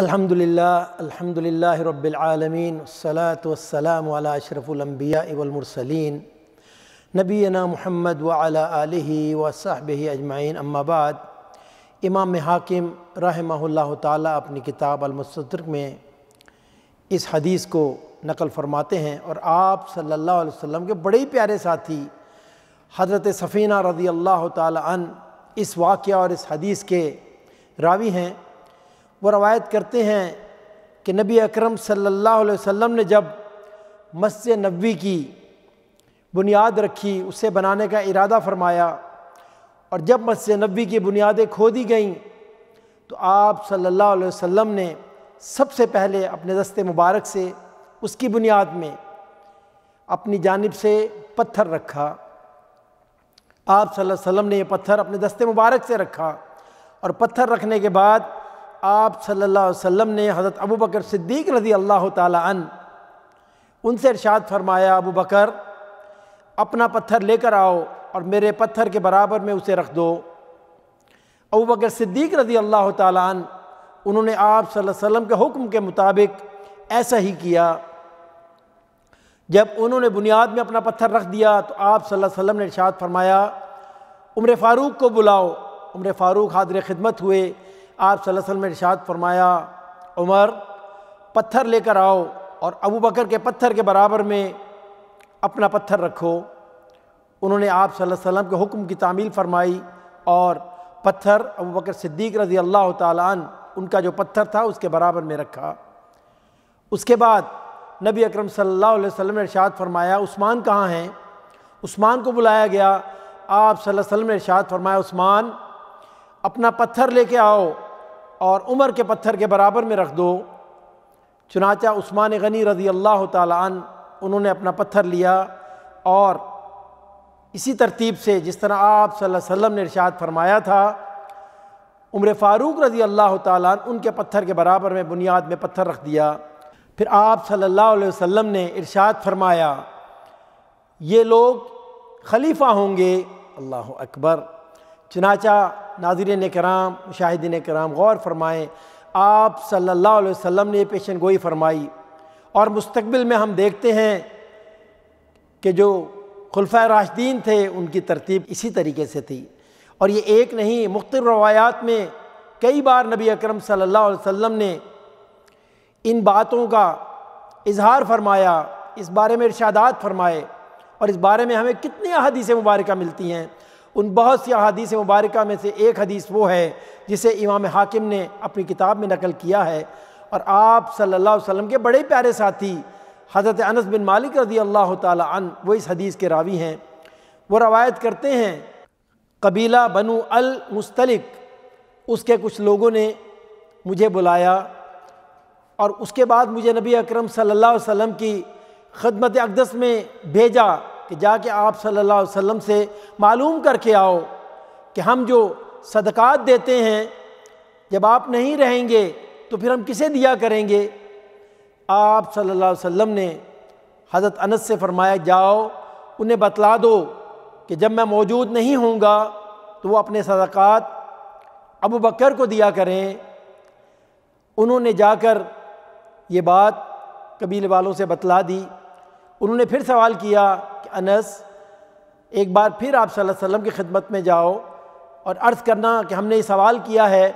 अल्हम्दुलिल्लाह अल्हम्दुलिल्लाह रब्बिल आलमीन सलात वसलाम अला अशरफुल अंबिया वल मुरसलीन नबीना मुहम्मद व अला आलिहि व सहबिहि अजमाइन अम्मा बाद इमाम हाकिम रहमहुल्लाह ताला अपनी किताब अलमुस्तरक में इस हदीस को नकल फरमाते हैं और आप सल्लल्लाहु अलैहि वसल्लम के बड़े ही प्यारे साथी हज़रत सफ़ीना रदी अल्लाह तन इस वाक़ और इस हदीस के रावी हैं वो रवायत करते हैं कि नबी अकरम सल्लल्लाहु अलैहि वसल्लम ने जब मस्जिद नबी की बुनियाद रखी उसे बनाने का इरादा फरमाया और जब मस्जिद नबी की बुनियादें खोदी गईं तो आप सल्लल्लाहु अलैहि वसल्लम ने सबसे पहले अपने दस्ते मुबारक से उसकी बुनियाद में अपनी जानब से पत्थर रखा आप सल्लल्लाहु अलैहि वसल्लम ने यह पत्थर अपने दस्ते मुबारक से रखा और पत्थर रखने के बाद आप सल्लल्लाहु अलैहि वसल्लम ने हज़रत अबू बकर सिद्दीक रज़ी अल्लाह तन उनसे इरशाद फरमाया अबू बकर अपना पत्थर लेकर आओ और मेरे पत्थर के बराबर में उसे रख दो अबू बकर सिद्दीक रज़ी अल्लाह तन उन्होंने आप वसल्लम के हुक्म के मुताबिक ऐसा ही किया जब उन्होंने बुनियाद में अपना पत्थर रख दिया तो आप वसल्लम ने इरशाद फरमाया उम्र फ़ारूक को बुलाओ उम्र फ़ारूक हादर खिदमत हुए आप सल्लल्लाहु में इरशाद फरमाया उमर पत्थर लेकर आओ और अबू बकर के पत्थर के बराबर में अपना पत्थर रखो उन्होंने आप वसल्लम के हुक्म की तामील फरमाई और पत्थर अबू बकर सिद्दीक रज़ी अल्लाह तालान उनका जो पत्थर था उसके बराबर में रखा उसके बाद नबी अकरम सल्लल्लाहु अलैहि वसल्लम ने इरशाद फरमाया उस्मान कहाँ हैं उस्मान को बुलाया गया आप सल्लल्लाहु अलैहि वसल्लम ने इरशाद फरमाया उस्मान अपना पत्थर लेके आओ और उमर के पत्थर के बराबर में रख दो चुनाचा उस्मान गनी रज़ी अल्लाह तन उन्होंने अपना पत्थर लिया और इसी तरतीब से जिस तरह आप सल्लल्लाहु अलैहि वसल्लम ने इर्शाद फरमाया था उम्र फ़ारूक रज़ी अल्लाह तन उनके पत्थर के बराबर में बुनियाद में पत्थर रख दिया फिर आप सल्ला अलैहि ने इर्शाद फरमाया ये लोग खलीफा होंगे अल्लाह अकबर चनाचा नाजरन कराम शाहिदिन कराम गौर फरमाएँ आप सल्ला वसम ने पेशन गोई फरमाई और मुस्तबिल में हम देखते हैं कि जो खुलफा राशदीन थे उनकी तरतीब इसी तरीके से थी और ये एक नहीं मुख्त रवायात में कई बार नबी अक्रम सल्लल्लाहु ने इन बातों का इजहार फरमाया इस बारे में इर्शादात फरमाए और इस बारे में हमें कितनी अहदीसें मुबारक मिलती हैं उन बहुत सी अदीस मुबारक में से एक हदीस वो है जिसे इमाम हाकिम ने अपनी किताब में नकल किया है और आप सल्ला वसम के बड़े प्यारे साथी हज़रत अनस बिन मालिक रजी अल्लाह तन वो इस हदीस के रावी हैं वो रवायत करते हैं कबीला बनु अल मुस्तलिक उसके कुछ लोगों ने मुझे बुलाया और उसके बाद मुझे नबी अक्रम सल्ला वसम की खदमत अकदस में भेजा कि जाके आप सल्लल्लाहु अलैहि वसल्लम से मालूम करके आओ कि हम जो सदक़ात देते हैं जब आप नहीं रहेंगे तो फिर हम किसे दिया करेंगे आप सल्लल्लाहु अलैहि वसल्लम ने हज़रत अनस से फरमाया जाओ उन्हें बतला दो कि जब मैं मौजूद नहीं होऊंगा तो वो अपने सदक़ात अबू बकर को दिया करें उन्होंने जाकर ये बात कबीले वालों से बतला दी उन्होंने फिर सवाल किया अनस एक बार फिर आप सल्लल्लाहु अलैहि वसल्लम की खिदमत में जाओ और अर्ज़ करना कि हमने ये सवाल किया है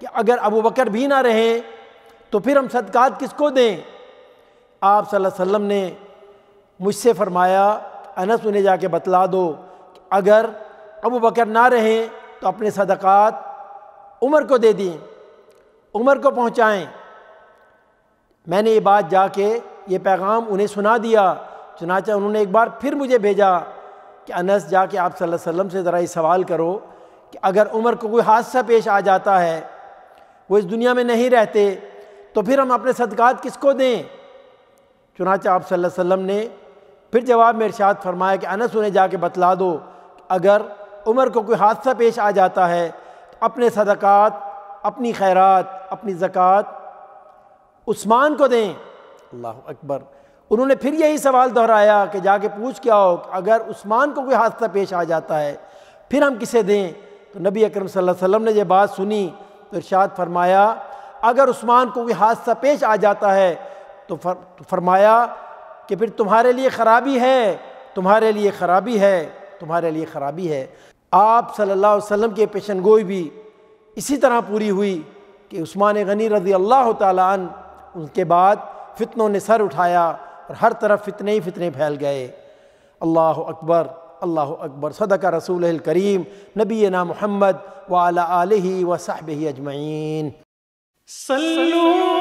कि अगर अबू बकर भी ना रहें तो फिर हम सदक़ात किसको दें आप सल्लल्लाहु अलैहि वसल्लम ने मुझसे फरमाया अनस उन्हें जाके बतला दो कि अगर अबू बकर ना रहें तो अपने सदक़ात उमर को दे दें उमर को पहुँचाएँ मैंने ये बात जाके ये पैगाम उन्हें सुना दिया चुनाचा उन्होंने एक बार फिर मुझे भेजा कि अनस जाके आप सल्लल्लाहु अलैहि वसल्लम से ज़रा सवाल करो कि अगर उमर को कोई हादसा पेश आ जाता है वो इस दुनिया में नहीं रहते तो फिर हम अपने सदक़ात किसको दें चुनाचा आप सल्लल्लाहु अलैहि वसल्लम ने फिर जवाब में इरशाद फरमाया कि अनस उन्हें जाके बतला दो अगर उमर को कोई हादसा पेश आ जाता है तो अपने सदक़ात अपनी खैरात अपनी ज़क़़त उस्मान को दें अल्लाह अकबर उन्होंने फिर यही सवाल दोहराया कि जाके पूछ के आओ अगर उस्मान को कोई हादसा पेश आ जाता है फिर हम किसे दें तो नबी अकरम सल्लल्लाहु अलैहि वसल्लम ने यह बात सुनी तो इरशाद फरमाया अगर उस्मान को कोई हादसा पेश आ जाता है तो, तो फरमाया कि फिर तुम्हारे लिए ख़राबी है तुम्हारे लिए ख़राबी है तुम्हारे लिए ख़राबी है आप सल्लल्लाहु अलैहि वसल्लम की पेशन गोई भी इसी तरह पूरी हुई कि उस्मान गनी रज़ी अल्लाह तन उनके बाद फितनों ने सर उठाया और हर तरफ फितने ही फितने फैल गए अल्लाह अकबर अल्लाह अकबर सदक रसूल करीम नबी ना मोहम्मद वाल आलही व साहब ही अजमैन सल्लू